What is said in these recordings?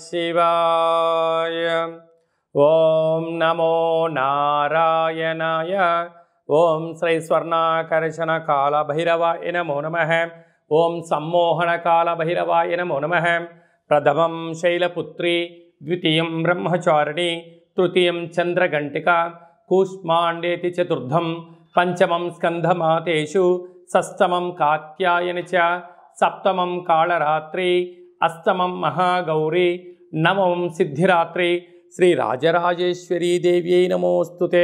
शिवाय ॐ नमो नारायणाय ఓం శ్రీ స్వర్ణాకర్షణ కాల భైరవాయ నమో నమ ఓం సమ్మోహన కాల భైరవాయ నమో నమ ప్రథమం శైలపుత్రి ద్వితీయం బ్రహ్మచారిణి తృతీయం చంద్రఘంటిక కూష్మాండేతి చతుర్థం పంచమం స్కంధమాతేషు షష్టమం కాత్యాయని చ సప్తమం కాళరాత్రి అష్టమం మహాగౌరి నమం సిద్ధిరాత్రి శ్రీ రాజరాజేశ్వరీ దేవి అయి నమోస్తుతే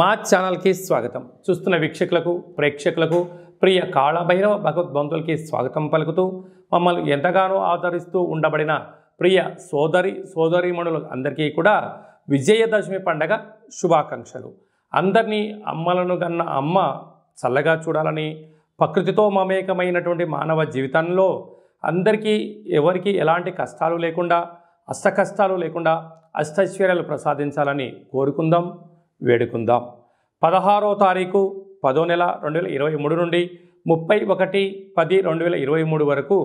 మా ఛానల్కి స్వాగతం చూస్తున్న వీక్షకులకు ప్రేక్షకులకు ప్రియ కాళభైరవ భగవద్బంధులకి స్వాగతం పలుకుతూ మమ్మల్ని ఎంతగానో ఆదరిస్తూ ఉండబడిన ప్రియ సోదరి సోదరీమణులు అందరికీ కూడా విజయదశమి పండగ శుభాకాంక్షలు అందరినీ అమ్మలను గన్న అమ్మ చల్లగా చూడాలని ప్రకృతితో మమేకమైనటువంటి మానవ జీవితంలో అందరికీ ఎవరికి ఎలాంటి కష్టాలు లేకుండా అష్ట కష్టాలు లేకుండా అష్టైశ్వర్యాలు ప్రసాదించాలని కోరుకుందాం వేడుకుందాం పదహారో తారీఖు పదో నెల రెండు వేల ఇరవై మూడు నుండి ముప్పై ఒకటి పది రెండు వేల ఇరవై మూడు వరకు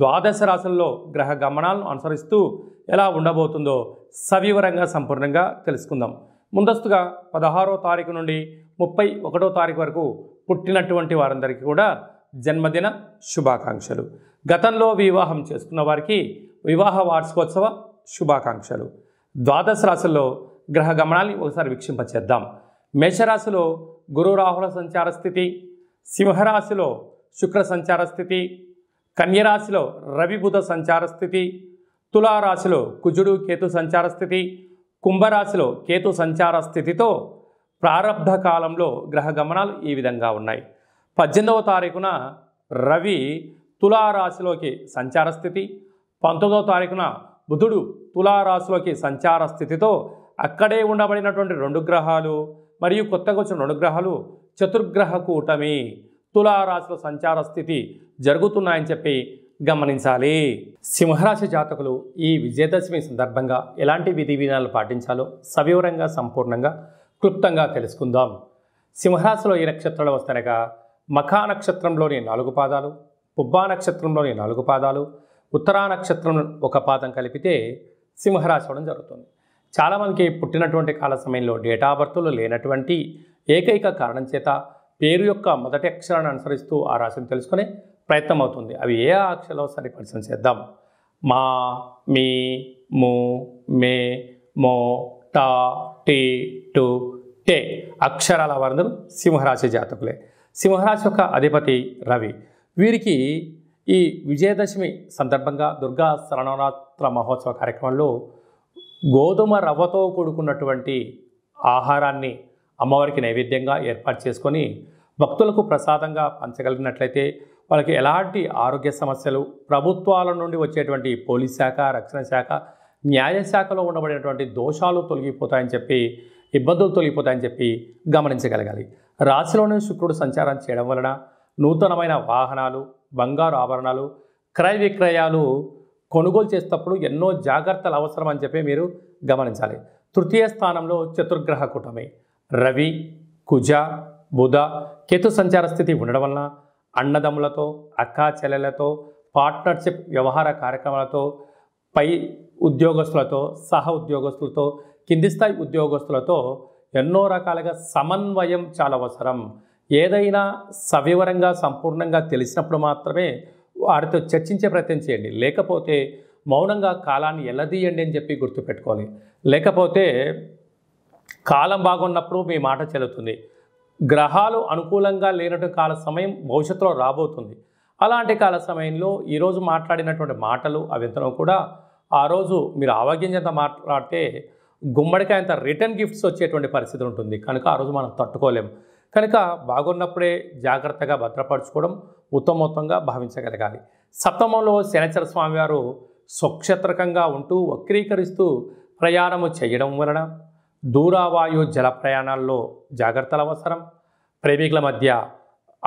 ద్వాదశ రాశుల్లో గ్రహ గమనాలను అనుసరిస్తూ ఎలా ఉండబోతుందో సవివరంగా సంపూర్ణంగా తెలుసుకుందాం ముందస్తుగా పదహారో తారీఖు నుండి ముప్పై ఒకటో తారీఖు వరకు పుట్టినటువంటి వారందరికీ కూడా జన్మదిన శుభాకాంక్షలు గతంలో వివాహం చేసుకున్న వారికి వివాహ వార్షికోత్సవ శుభాకాంక్షలు ద్వాదశ రాశుల్లో గ్రహ గమనాన్ని ఒకసారి వీక్షింపచేద్దాం మేషరాశిలో గురు రాహుల సంచార స్థితి సింహరాశిలో శుక్ర సంచార స్థితి కన్యరాశిలో రవి బుధ సంచార స్థితి తులారాశిలో కుజుడు కేతు సంచార స్థితి కుంభరాశిలో కేతు సంచార స్థితితో ప్రారంభ కాలంలో గ్రహ గమనాలు ఈ విధంగా ఉన్నాయి పద్దెనిమిదవ తారీఖున రవి తులారాశిలోకి సంచార స్థితి పంతొమ్మిదవ తారీఖున బుధుడు తులారాశిలోకి సంచార స్థితితో అక్కడే ఉండబడినటువంటి రెండు గ్రహాలు మరియు కొత్తగా వచ్చిన రెండు గ్రహాలు చతుర్గ్రహ కూటమి తులారాశిలో సంచార స్థితి జరుగుతున్నాయని చెప్పి గమనించాలి సింహరాశి జాతకులు ఈ విజయదశమి సందర్భంగా ఎలాంటి విధి విధానాలు పాటించాలో సవివరంగా సంపూర్ణంగా క్లుప్తంగా తెలుసుకుందాం సింహరాశిలో ఈ నక్షత్రాలు వస్తానగా మఖా నక్షత్రంలోని నాలుగు పాదాలు పుబ్బా నక్షత్రంలోని నాలుగు పాదాలు ఉత్తరా నక్షత్రం ఒక పాదం కలిపితే సింహరాశి అవడం జరుగుతుంది చాలామందికి పుట్టినటువంటి కాల సమయంలో డేటా బర్త్లు లేనటువంటి ఏకైక కారణం చేత పేరు యొక్క మొదటి అక్షరాన్ని అనుసరిస్తూ ఆ రాశిని తెలుసుకునే ప్రయత్నం అవుతుంది అవి ఏ అక్షరాలు సరి పరిశీలన చేద్దాం మా మీ ము మే మో టా టీ టు టే అక్షరాల వరదలు సింహరాశి జాతకులే సింహరాశి యొక్క అధిపతి రవి వీరికి ఈ విజయదశమి సందర్భంగా దుర్గా శరణరాత్ర మహోత్సవ కార్యక్రమంలో గోధుమ రవ్వతో కూడుకున్నటువంటి ఆహారాన్ని అమ్మవారికి నైవేద్యంగా ఏర్పాటు చేసుకొని భక్తులకు ప్రసాదంగా పంచగలిగినట్లయితే వాళ్ళకి ఎలాంటి ఆరోగ్య సమస్యలు ప్రభుత్వాల నుండి వచ్చేటువంటి పోలీస్ శాఖ రక్షణ శాఖ న్యాయశాఖలో ఉండబడినటువంటి దోషాలు తొలగిపోతాయని చెప్పి ఇబ్బందులు తొలగిపోతాయని చెప్పి గమనించగలగాలి రాశిలోనే శుక్రుడు సంచారం చేయడం వలన నూతనమైన వాహనాలు బంగారు ఆభరణాలు క్రయ విక్రయాలు కొనుగోలు చేసేటప్పుడు ఎన్నో జాగ్రత్తలు అవసరం అని చెప్పి మీరు గమనించాలి తృతీయ స్థానంలో చతుర్గ్రహ కూటమి రవి కుజ బుధ కేతు సంచార స్థితి ఉండడం వలన అన్నదమ్ములతో అక్కా చెల్లెలతో పార్ట్నర్షిప్ వ్యవహార కార్యక్రమాలతో పై ఉద్యోగస్తులతో సహ ఉద్యోగస్తులతో కింది స్థాయి ఉద్యోగస్తులతో ఎన్నో రకాలుగా సమన్వయం చాలా అవసరం ఏదైనా సవివరంగా సంపూర్ణంగా తెలిసినప్పుడు మాత్రమే వారితో చర్చించే ప్రయత్నం చేయండి లేకపోతే మౌనంగా కాలాన్ని ఎలదీయండి అని చెప్పి గుర్తుపెట్టుకోవాలి లేకపోతే కాలం బాగున్నప్పుడు మీ మాట చెల్లుతుంది గ్రహాలు అనుకూలంగా లేనటువంటి కాల సమయం భవిష్యత్తులో రాబోతుంది అలాంటి కాల సమయంలో ఈరోజు మాట్లాడినటువంటి మాటలు అవి కూడా ఆ రోజు మీరు ఆవగించేంత మాట్లాడితే గుమ్మడికాయ అంత రిటర్న్ గిఫ్ట్స్ వచ్చేటువంటి పరిస్థితి ఉంటుంది కనుక ఆ రోజు మనం తట్టుకోలేం కనుక బాగున్నప్పుడే జాగ్రత్తగా భద్రపరచుకోవడం ఉత్తమోత్తంగా భావించగలగాలి సప్తమంలో శనచర స్వామివారు స్వక్షత్రకంగా ఉంటూ వక్రీకరిస్తూ ప్రయాణము చేయడం వలన దూరావాయు జల ప్రయాణాల్లో జాగ్రత్తలు అవసరం ప్రేమికుల మధ్య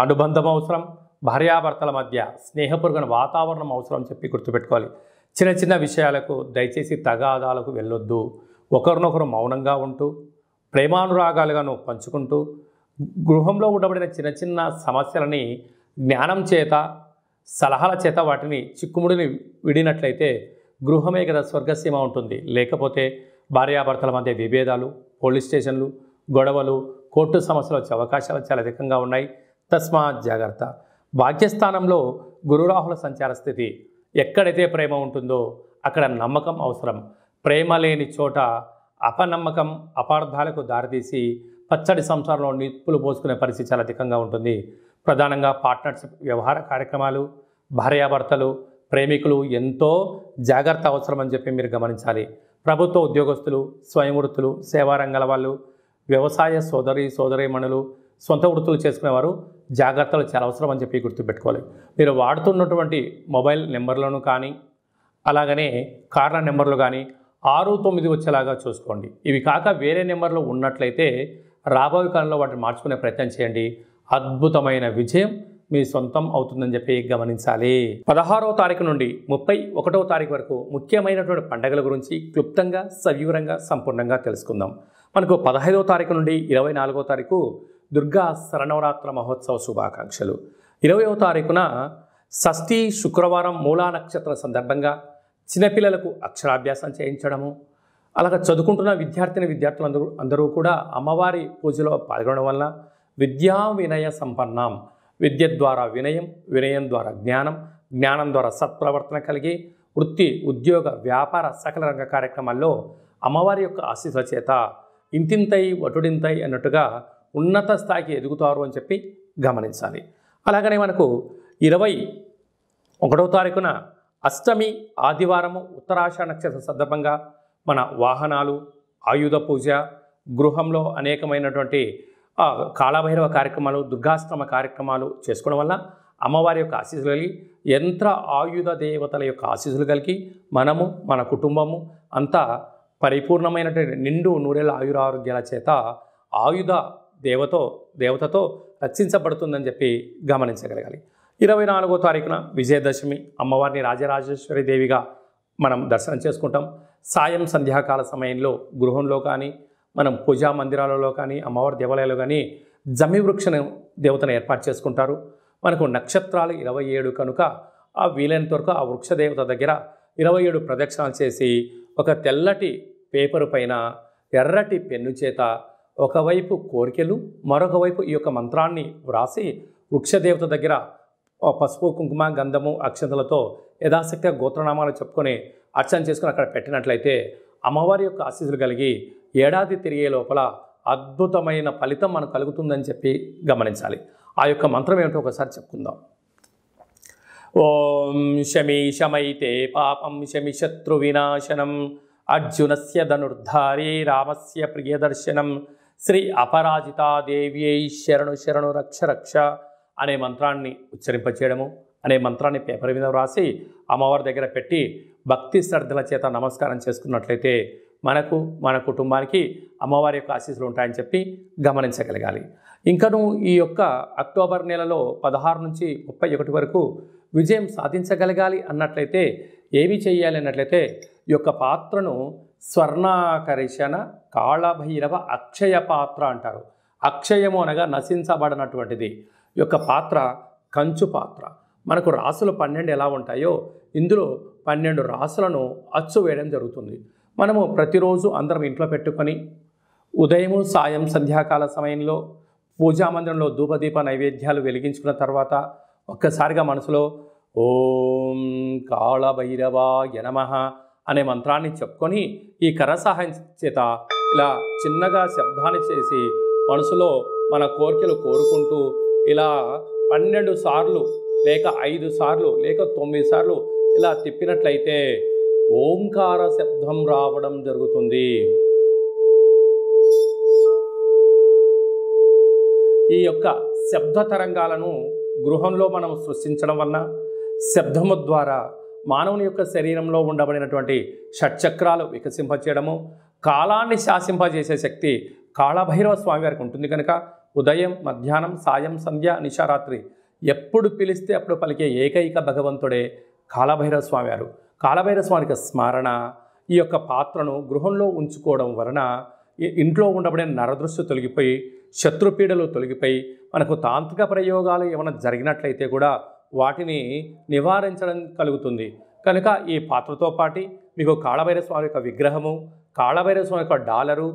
అనుబంధం అవసరం భార్యాభర్తల మధ్య స్నేహపూర్వక వాతావరణం అవసరం చెప్పి గుర్తుపెట్టుకోవాలి చిన్న చిన్న విషయాలకు దయచేసి తగాదాలకు వెళ్ళొద్దు ఒకరినొకరు మౌనంగా ఉంటూ ప్రేమానురాగాలుగాను పంచుకుంటూ గృహంలో ఉండబడిన చిన్న చిన్న సమస్యలని జ్ఞానం చేత సలహాల చేత వాటిని చిక్కుముడిని విడినట్లయితే గృహమే కదా స్వర్గసీమ ఉంటుంది లేకపోతే భార్యాభర్తల మధ్య విభేదాలు పోలీస్ స్టేషన్లు గొడవలు కోర్టు సమస్యలు వచ్చే అవకాశాలు చాలా అధికంగా ఉన్నాయి తస్మాత్ జాగ్రత్త భాగ్యస్థానంలో గురురాహుల సంచార స్థితి ఎక్కడైతే ప్రేమ ఉంటుందో అక్కడ నమ్మకం అవసరం ప్రేమ లేని చోట అపనమ్మకం అపార్థాలకు దారితీసి పచ్చడి సంసారంలో నిప్పులు పోసుకునే పరిస్థితి చాలా అధికంగా ఉంటుంది ప్రధానంగా పార్ట్నర్షిప్ వ్యవహార కార్యక్రమాలు భార్యాభర్తలు ప్రేమికులు ఎంతో జాగ్రత్త అవసరమని చెప్పి మీరు గమనించాలి ప్రభుత్వ ఉద్యోగస్తులు స్వయం వృత్తులు సేవారంగాల వాళ్ళు వ్యవసాయ సోదరి మణులు సొంత వృత్తులు చేసుకునేవారు జాగ్రత్తలు చాలా అవసరం అని చెప్పి గుర్తుపెట్టుకోవాలి మీరు వాడుతున్నటువంటి మొబైల్ నెంబర్లను కానీ అలాగనే కార్ల నెంబర్లు కానీ ఆరు తొమ్మిది వచ్చేలాగా చూసుకోండి ఇవి కాక వేరే నెంబర్లో ఉన్నట్లయితే రాబోయే కాలంలో వాటిని మార్చుకునే ప్రయత్నం చేయండి అద్భుతమైన విజయం మీ సొంతం అవుతుందని చెప్పి గమనించాలి పదహారవ తారీఖు నుండి ముప్పై ఒకటవ తారీఖు వరకు ముఖ్యమైనటువంటి పండగల గురించి క్లుప్తంగా సవివరంగా సంపూర్ణంగా తెలుసుకుందాం మనకు పదహైదవ తారీఖు నుండి ఇరవై నాలుగో తారీఖు దుర్గా శరణవరాత్ర మహోత్సవ శుభాకాంక్షలు ఇరవైవ తారీఖున షష్ఠీ శుక్రవారం మూలా నక్షత్ర సందర్భంగా చిన్నపిల్లలకు అక్షరాభ్యాసం చేయించడము అలాగే చదువుకుంటున్న విద్యార్థిని విద్యార్థులందరూ అందరూ కూడా అమ్మవారి పూజలో పాల్గొనడం వల్ల విద్యా వినయ సంపన్నం విద్య ద్వారా వినయం వినయం ద్వారా జ్ఞానం జ్ఞానం ద్వారా సత్ప్రవర్తన కలిగి వృత్తి ఉద్యోగ వ్యాపార సకల రంగ కార్యక్రమాల్లో అమ్మవారి యొక్క ఆశీస్సుల చేత ఇంతింతై వటుడింతై అన్నట్టుగా ఉన్నత స్థాయికి ఎదుగుతారు అని చెప్పి గమనించాలి అలాగనే మనకు ఇరవై ఒకటో తారీఖున అష్టమి ఆదివారము ఉత్తరాష నక్షత్ర సందర్భంగా మన వాహనాలు ఆయుధ పూజ గృహంలో అనేకమైనటువంటి కాలభైరవ కార్యక్రమాలు దుర్గాష్టమ కార్యక్రమాలు చేసుకోవడం వల్ల అమ్మవారి యొక్క ఆశీస్సులు కలిగి యంత్ర ఆయుధ దేవతల యొక్క ఆశీస్సులు కలిగి మనము మన కుటుంబము అంతా పరిపూర్ణమైనటువంటి నిండు నూరేళ్ళ ఆయురారోగ్యాల చేత ఆయుధ దేవతో దేవతతో రక్షించబడుతుందని చెప్పి గమనించగలగాలి ఇరవై నాలుగో తారీఖున విజయదశమి అమ్మవారిని రాజరాజేశ్వరి దేవిగా మనం దర్శనం చేసుకుంటాం సాయం సంధ్యాకాల సమయంలో గృహంలో కానీ మనం పూజా మందిరాలలో కానీ అమ్మవారి దేవాలయాలు కానీ జమి వృక్ష దేవతను ఏర్పాటు చేసుకుంటారు మనకు నక్షత్రాలు ఇరవై ఏడు కనుక ఆ వీలైనంత వరకు ఆ వృక్ష దేవత దగ్గర ఇరవై ఏడు ప్రదక్షిణాలు చేసి ఒక తెల్లటి పేపరు పైన ఎర్రటి పెన్ను చేత ఒకవైపు కోరికలు మరొకవైపు ఈ యొక్క మంత్రాన్ని వ్రాసి వృక్షదేవత దగ్గర పసుపు కుంకుమ గంధము అక్షంతలతో యథాశక్తిగా గోత్రనామాలు చెప్పుకొని అర్చన చేసుకుని అక్కడ పెట్టినట్లయితే అమ్మవారి యొక్క ఆశీస్సులు కలిగి ఏడాది తిరిగే లోపల అద్భుతమైన ఫలితం మనకు కలుగుతుందని చెప్పి గమనించాలి ఆ యొక్క మంత్రం ఏమిటో ఒకసారి చెప్పుకుందాం ఓం శమి శమైతే పాపం శమి శత్రు వినాశనం అర్జునస్య ధనుర్ధారి రామస్య ప్రియదర్శనం శ్రీ అపరాజితాదేవ్యై శరణు శరణు రక్ష రక్ష అనే మంత్రాన్ని ఉచ్చరింపచేయడము అనే మంత్రాన్ని పేపర్ మీద వ్రాసి అమ్మవారి దగ్గర పెట్టి భక్తి శ్రద్ధల చేత నమస్కారం చేసుకున్నట్లయితే మనకు మన కుటుంబానికి అమ్మవారి యొక్క ఆశీస్సులు ఉంటాయని చెప్పి గమనించగలగాలి ఇంకను ఈ యొక్క అక్టోబర్ నెలలో పదహారు నుంచి ముప్పై ఒకటి వరకు విజయం సాధించగలగాలి అన్నట్లయితే ఏమి చేయాలి అన్నట్లయితే ఈ యొక్క పాత్రను స్వర్ణాకర్షణ కాళభైరవ అక్షయ పాత్ర అంటారు అక్షయము అనగా నశించబడినటువంటిది యొక్క పాత్ర కంచు పాత్ర మనకు రాసులు పన్నెండు ఎలా ఉంటాయో ఇందులో పన్నెండు రాసులను అచ్చు వేయడం జరుగుతుంది మనము ప్రతిరోజు అందరం ఇంట్లో పెట్టుకొని ఉదయం సాయం సంధ్యాకాల సమయంలో పూజా మందిరంలో ధూపదీప నైవేద్యాలు వెలిగించుకున్న తర్వాత ఒక్కసారిగా మనసులో ఓం కాళభైరవా యనమ అనే మంత్రాన్ని చెప్పుకొని ఈ కర సహాయం చేత ఇలా చిన్నగా శబ్దాన్ని చేసి మనసులో మన కోరికలు కోరుకుంటూ ఇలా పన్నెండు సార్లు లేక ఐదు సార్లు లేక తొమ్మిది సార్లు ఇలా తిప్పినట్లయితే ఓంకార శబ్దం రావడం జరుగుతుంది ఈ యొక్క శబ్ద తరంగాలను గృహంలో మనం సృష్టించడం వలన శబ్దము ద్వారా మానవుని యొక్క శరీరంలో ఉండబడినటువంటి షట్చక్రాలు వికసింపచేయడము కాలాన్ని శాసింపజేసే శక్తి కాళభైరవ స్వామి వారికి ఉంటుంది కనుక ఉదయం మధ్యాహ్నం సాయం సంధ్య నిశారాత్రి ఎప్పుడు పిలిస్తే అప్పుడు పలికే ఏకైక భగవంతుడే కాలభైరవ స్వామి వారు కాలభైరవ స్వామికి స్మరణ ఈ యొక్క పాత్రను గృహంలో ఉంచుకోవడం వలన ఇంట్లో ఉండబడే నరదృష్టి తొలగిపోయి శత్రుపీడలు తొలగిపోయి మనకు తాంత్రిక ప్రయోగాలు ఏమైనా జరిగినట్లయితే కూడా వాటిని నివారించడం కలుగుతుంది కనుక ఈ పాత్రతో పాటు మీకు కాళభైర స్వామి యొక్క విగ్రహము కాళభైర స్వామి యొక్క డాలరు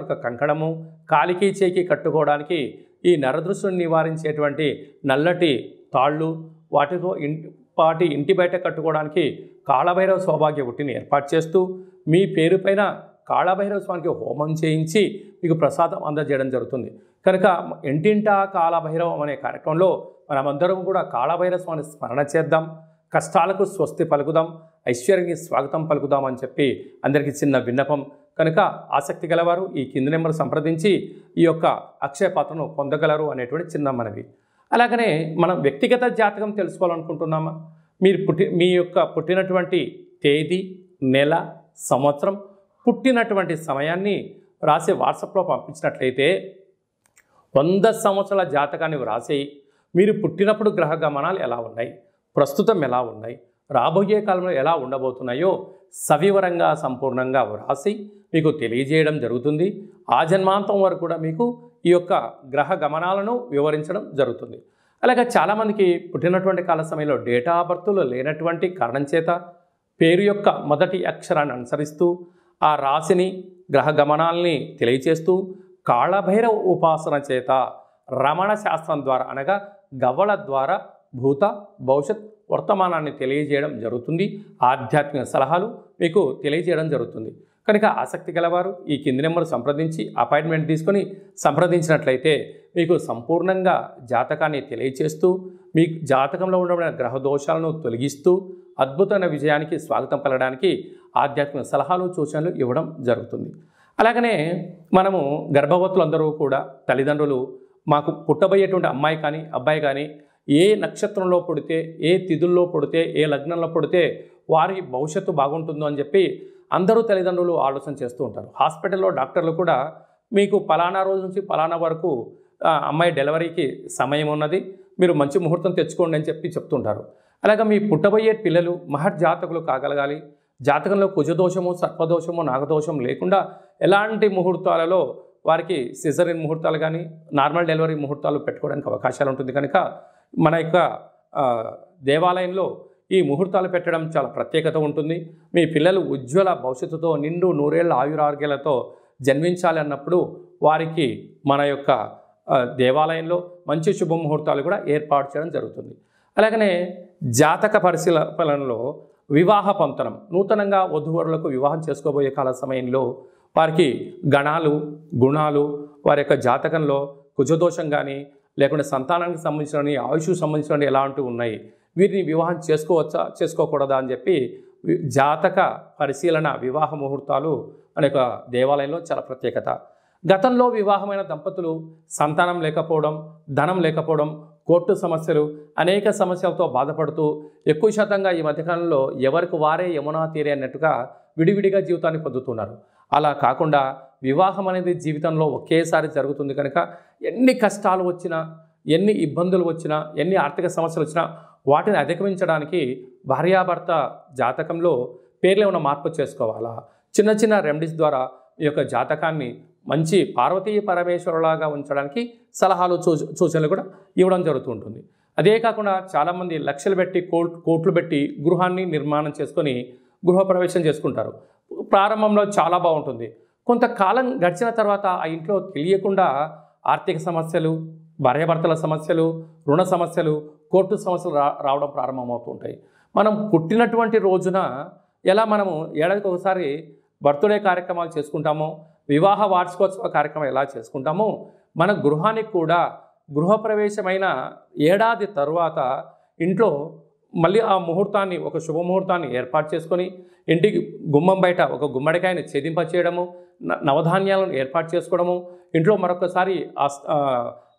యొక్క కంకణము కాలికి చేకి కట్టుకోవడానికి ఈ నరదృశ్యుని నివారించేటువంటి నల్లటి తాళ్ళు వాటితో ఇంటి పాటి ఇంటి బయట కట్టుకోవడానికి కాళభైరవ సౌభాగ్య ఉట్టిని ఏర్పాటు చేస్తూ మీ పేరు పైన కాళభైరవ స్వామికి హోమం చేయించి మీకు ప్రసాదం అందజేయడం జరుగుతుంది కనుక ఇంటింటా కాళభైరవం అనే కార్యక్రమంలో మనమందరం కూడా కాళభైరవ స్వామిని స్మరణ చేద్దాం కష్టాలకు స్వస్తి పలుకుదాం ఐశ్వర్యానికి స్వాగతం పలుకుదాం అని చెప్పి అందరికీ చిన్న విన్నపం కనుక ఆసక్తి గలవారు ఈ కింది నెంబర్ సంప్రదించి ఈ యొక్క అక్షయ పాత్రను పొందగలరు అనేటువంటి చిన్న మనవి అలాగనే మనం వ్యక్తిగత జాతకం తెలుసుకోవాలనుకుంటున్నామా మీరు పుట్టి మీ యొక్క పుట్టినటువంటి తేదీ నెల సంవత్సరం పుట్టినటువంటి సమయాన్ని రాసి వాట్సాప్లో పంపించినట్లయితే వంద సంవత్సరాల జాతకాన్ని వ్రాసి మీరు పుట్టినప్పుడు గ్రహ గమనాలు ఎలా ఉన్నాయి ప్రస్తుతం ఎలా ఉన్నాయి రాబోయే కాలంలో ఎలా ఉండబోతున్నాయో సవివరంగా సంపూర్ణంగా వ్రాసి మీకు తెలియజేయడం జరుగుతుంది ఆ జన్మాంతం వరకు కూడా మీకు ఈ యొక్క గ్రహ గమనాలను వివరించడం జరుగుతుంది అలాగే చాలామందికి పుట్టినటువంటి కాల సమయంలో డేటా ఆఫ్ లేనటువంటి కారణం చేత పేరు యొక్క మొదటి అక్షరాన్ని అనుసరిస్తూ ఆ రాశిని గ్రహ గమనాల్ని తెలియచేస్తూ కాళభైరవ ఉపాసన చేత రమణ శాస్త్రం ద్వారా అనగా గవ్వల ద్వారా భూత భవిష్యత్ వర్తమానాన్ని తెలియజేయడం జరుగుతుంది ఆధ్యాత్మిక సలహాలు మీకు తెలియజేయడం జరుగుతుంది కనుక ఆసక్తి గలవారు ఈ కింది నెంబర్ సంప్రదించి అపాయింట్మెంట్ తీసుకొని సంప్రదించినట్లయితే మీకు సంపూర్ణంగా జాతకాన్ని తెలియచేస్తూ మీ జాతకంలో ఉండబడిన గ్రహ దోషాలను తొలగిస్తూ అద్భుతమైన విజయానికి స్వాగతం పలడానికి ఆధ్యాత్మిక సలహాలు సూచనలు ఇవ్వడం జరుగుతుంది అలాగనే మనము గర్భవతులందరూ కూడా తల్లిదండ్రులు మాకు పుట్టబోయేటువంటి అమ్మాయి కానీ అబ్బాయి కానీ ఏ నక్షత్రంలో పుడితే ఏ తిథుల్లో పుడితే ఏ లగ్నంలో పుడితే వారి భవిష్యత్తు బాగుంటుందో అని చెప్పి అందరూ తల్లిదండ్రులు ఆలోచన చేస్తూ ఉంటారు హాస్పిటల్లో డాక్టర్లు కూడా మీకు పలానా రోజు నుంచి పలానా వరకు అమ్మాయి డెలివరీకి సమయం ఉన్నది మీరు మంచి ముహూర్తం తెచ్చుకోండి అని చెప్పి చెప్తుంటారు అలాగే మీ పుట్టబోయే పిల్లలు జాతకులు కాగలగాలి జాతకంలో కుజదోషము సర్పదోషము నాగదోషం లేకుండా ఎలాంటి ముహూర్తాలలో వారికి సిజరిన్ ముహూర్తాలు కానీ నార్మల్ డెలివరీ ముహూర్తాలు పెట్టుకోవడానికి అవకాశాలు ఉంటుంది కనుక మన యొక్క దేవాలయంలో ఈ ముహూర్తాలు పెట్టడం చాలా ప్రత్యేకత ఉంటుంది మీ పిల్లలు ఉజ్వల భవిష్యత్తుతో నిండు నూరేళ్ల ఆయురారోగ్యాలతో జన్మించాలి అన్నప్పుడు వారికి మన యొక్క దేవాలయంలో మంచి శుభముహూర్తాలు కూడా ఏర్పాటు చేయడం జరుగుతుంది అలాగనే జాతక పరిశీలనలో వివాహ పంతనం నూతనంగా వధువరులకు వివాహం చేసుకోబోయే కాల సమయంలో వారికి గణాలు గుణాలు వారి యొక్క జాతకంలో కుజదోషం కానీ లేకుంటే సంతానానికి సంబంధించిన ఆయుష్ సంబంధించిన ఎలాంటివి ఉన్నాయి వీరిని వివాహం చేసుకోవచ్చా చేసుకోకూడదా అని చెప్పి జాతక పరిశీలన వివాహ ముహూర్తాలు అనే ఒక దేవాలయంలో చాలా ప్రత్యేకత గతంలో వివాహమైన దంపతులు సంతానం లేకపోవడం ధనం లేకపోవడం కోర్టు సమస్యలు అనేక సమస్యలతో బాధపడుతూ ఎక్కువ శాతంగా ఈ మధ్యకాలంలో ఎవరికి వారే యమునా తీరే అన్నట్టుగా విడివిడిగా జీవితాన్ని పొందుతున్నారు అలా కాకుండా వివాహం అనేది జీవితంలో ఒకేసారి జరుగుతుంది కనుక ఎన్ని కష్టాలు వచ్చినా ఎన్ని ఇబ్బందులు వచ్చినా ఎన్ని ఆర్థిక సమస్యలు వచ్చినా వాటిని అధిగమించడానికి భార్యాభర్త జాతకంలో పేర్లు ఏమైనా మార్పు చేసుకోవాలా చిన్న చిన్న రెమెడీస్ ద్వారా ఈ యొక్క జాతకాన్ని మంచి పార్వతీ పరమేశ్వరులాగా ఉంచడానికి సలహాలు చూ సూచనలు కూడా ఇవ్వడం జరుగుతుంటుంది అదే కాకుండా చాలామంది లక్షలు పెట్టి కోట్లు పెట్టి గృహాన్ని నిర్మాణం చేసుకొని గృహప్రవేశం చేసుకుంటారు ప్రారంభంలో చాలా బాగుంటుంది కొంతకాలం గడిచిన తర్వాత ఆ ఇంట్లో తెలియకుండా ఆర్థిక సమస్యలు భార్యాభర్తల సమస్యలు రుణ సమస్యలు కోర్టు సమస్యలు రా రావడం ప్రారంభమవుతుంటాయి మనం పుట్టినటువంటి రోజున ఎలా మనము ఏడాదికి ఒకసారి బర్త్డే కార్యక్రమాలు చేసుకుంటామో వివాహ వార్షికోత్సవ కార్యక్రమం ఎలా చేసుకుంటామో మన గృహానికి కూడా గృహప్రవేశమైన ఏడాది తరువాత ఇంట్లో మళ్ళీ ఆ ముహూర్తాన్ని ఒక శుభముహూర్తాన్ని ఏర్పాటు చేసుకొని ఇంటికి గుమ్మం బయట ఒక గుమ్మడికాయని ఛేదింప చేయడము నవధాన్యాలను ఏర్పాటు చేసుకోవడము ఇంట్లో మరొకసారి ఆ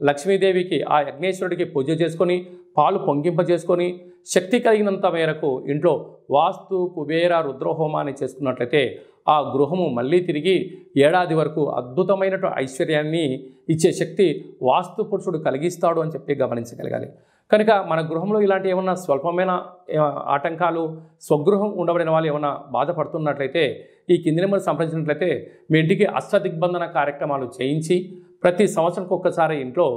లక్ష్మీదేవికి ఆ యజ్ఞేశ్వరుడికి పూజ చేసుకొని పాలు పొంగింప చేసుకొని శక్తి కలిగినంత మేరకు ఇంట్లో వాస్తు కుబేర రుద్రహోమాన్ని చేసుకున్నట్లయితే ఆ గృహము మళ్ళీ తిరిగి ఏడాది వరకు అద్భుతమైన ఐశ్వర్యాన్ని ఇచ్చే శక్తి వాస్తు పురుషుడు కలిగిస్తాడు అని చెప్పి గమనించగలగాలి కనుక మన గృహంలో ఇలాంటి ఏమన్నా స్వల్పమైన ఆటంకాలు స్వగృహం ఉండబడిన వాళ్ళు ఏమైనా బాధపడుతున్నట్లయితే ఈ కింది నెంబర్ సంప్రదించినట్లయితే మీ ఇంటికి అష్టదిగ్బంధన కార్యక్రమాలు చేయించి ప్రతి సంవత్సరం ఒక్కసారి ఇంట్లో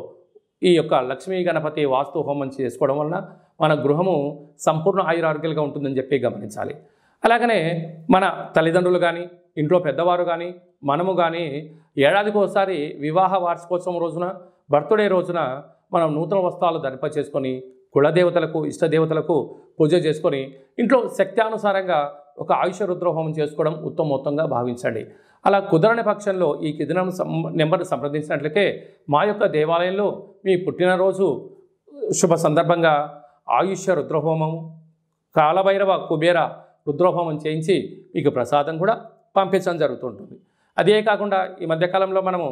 ఈ యొక్క లక్ష్మీ గణపతి వాస్తు హోమం చేసుకోవడం వలన మన గృహము సంపూర్ణ ఆయురారోగ్యాలుగా ఉంటుందని చెప్పి గమనించాలి అలాగనే మన తల్లిదండ్రులు కానీ ఇంట్లో పెద్దవారు కానీ మనము కానీ ఏడాదికి ఒకసారి వివాహ వార్షికోత్సవం రోజున బర్త్డే రోజున మనం నూతన వస్త్రాలు ధరింప చేసుకొని కులదేవతలకు ఇష్టదేవతలకు పూజ చేసుకొని ఇంట్లో శక్త్యానుసారంగా ఒక ఆయుష రుద్రహోమం చేసుకోవడం ఉత్తమోత్తంగా భావించండి అలా కుదరని పక్షంలో ఈ కిదినం నెంబర్ను సంప్రదించినట్లయితే మా యొక్క దేవాలయంలో మీ పుట్టినరోజు శుభ సందర్భంగా ఆయుష్య రుద్రహోమం కాలభైరవ కుబేర రుద్రహోమం చేయించి మీకు ప్రసాదం కూడా పంపించడం జరుగుతుంటుంది అదే కాకుండా ఈ మధ్యకాలంలో మనము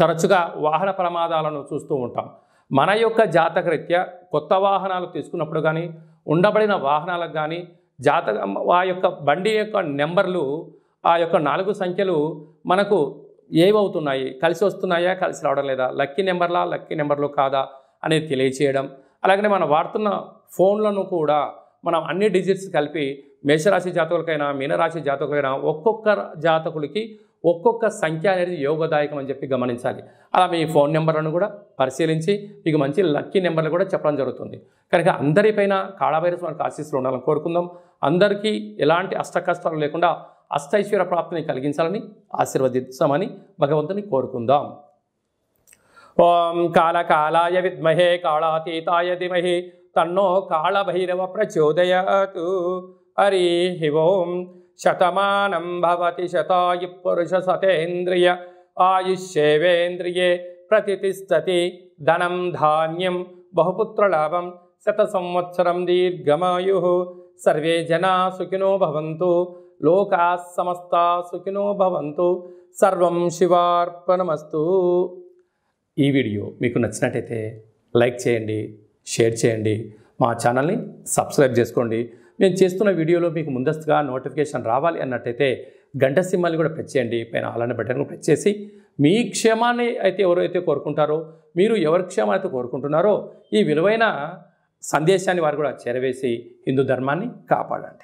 తరచుగా వాహన ప్రమాదాలను చూస్తూ ఉంటాం మన యొక్క రీత్యా కొత్త వాహనాలు తీసుకున్నప్పుడు కానీ ఉండబడిన వాహనాలకు కానీ జాతక ఆ యొక్క బండి యొక్క నెంబర్లు ఆ యొక్క నాలుగు సంఖ్యలు మనకు ఏవవుతున్నాయి కలిసి వస్తున్నాయా కలిసి రావడం లేదా లక్కీ నెంబర్లా లక్కీ నెంబర్లు కాదా అనేది తెలియచేయడం అలాగనే మనం వాడుతున్న ఫోన్లను కూడా మనం అన్ని డిజిట్స్ కలిపి మేషరాశి జాతకులకైనా మీనరాశి జాతకులకైనా ఒక్కొక్క జాతకులకి ఒక్కొక్క సంఖ్య అనేది యోగదాయకం అని చెప్పి గమనించాలి అలా మీ ఫోన్ నెంబర్లను కూడా పరిశీలించి మీకు మంచి లక్కీ నెంబర్లు కూడా చెప్పడం జరుగుతుంది కనుక అందరిపైన వైరస్ మనకు ఆశీస్సులు ఉండాలని కోరుకుందాం అందరికీ ఎలాంటి అష్టకష్టాలు లేకుండా అష్టైశ్వర్య ప్రాప్తిని కలిగించాలని ఆశీర్వదిస్తామని భగవంతుని కోరుకుందాం ఓం కాళాయ విద్మహే కాళాతీతాయ ధిమహి తన్నో కాళభైరవ ప్రచోదయాతు హరి ఓం శతమానం భవతి శతాయు పురుష సతేంద్రియ ఆయుష్యేవేంద్రియే ప్రతిష్టతి ధనం ధాన్యం బహుపుత్రలాభం శత సంవత్సరం దీర్ఘమాయు సర్వే జనా సుఖినో భవంతు లోకా సమస్త సుఖినో భవంతు సర్వం శివార్పణమస్తు ఈ వీడియో మీకు నచ్చినట్టయితే లైక్ చేయండి షేర్ చేయండి మా ఛానల్ని సబ్స్క్రైబ్ చేసుకోండి నేను చేస్తున్న వీడియోలో మీకు ముందస్తుగా నోటిఫికేషన్ రావాలి అన్నట్టయితే గంట సింహాన్ని కూడా ప్రెస్ చేయండి పైన అలానే బటన్ కూడా చేసి మీ క్షేమాన్ని అయితే ఎవరైతే కోరుకుంటారో మీరు ఎవరి క్షేమాన్ని అయితే కోరుకుంటున్నారో ఈ విలువైన సందేశాన్ని వారు కూడా చేరవేసి హిందూ ధర్మాన్ని కాపాడండి